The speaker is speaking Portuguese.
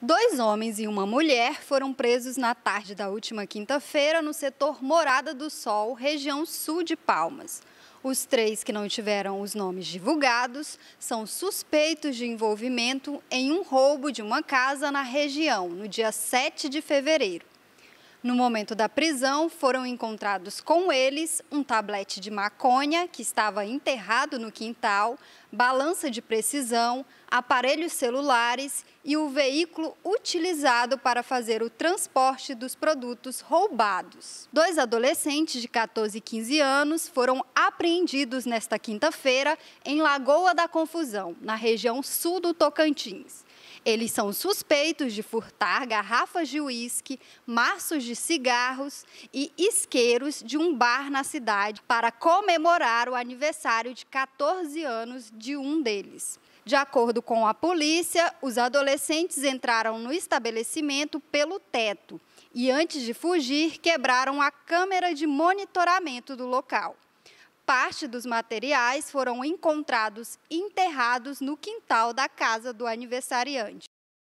Dois homens e uma mulher foram presos na tarde da última quinta-feira no setor Morada do Sol, região sul de Palmas. Os três que não tiveram os nomes divulgados são suspeitos de envolvimento em um roubo de uma casa na região no dia 7 de fevereiro. No momento da prisão, foram encontrados com eles um tablete de maconha que estava enterrado no quintal, balança de precisão, aparelhos celulares e o veículo utilizado para fazer o transporte dos produtos roubados. Dois adolescentes de 14 e 15 anos foram apreendidos nesta quinta-feira em Lagoa da Confusão, na região sul do Tocantins. Eles são suspeitos de furtar garrafas de uísque, maços de de cigarros e isqueiros de um bar na cidade para comemorar o aniversário de 14 anos de um deles. De acordo com a polícia, os adolescentes entraram no estabelecimento pelo teto e, antes de fugir, quebraram a câmera de monitoramento do local. Parte dos materiais foram encontrados enterrados no quintal da casa do aniversariante.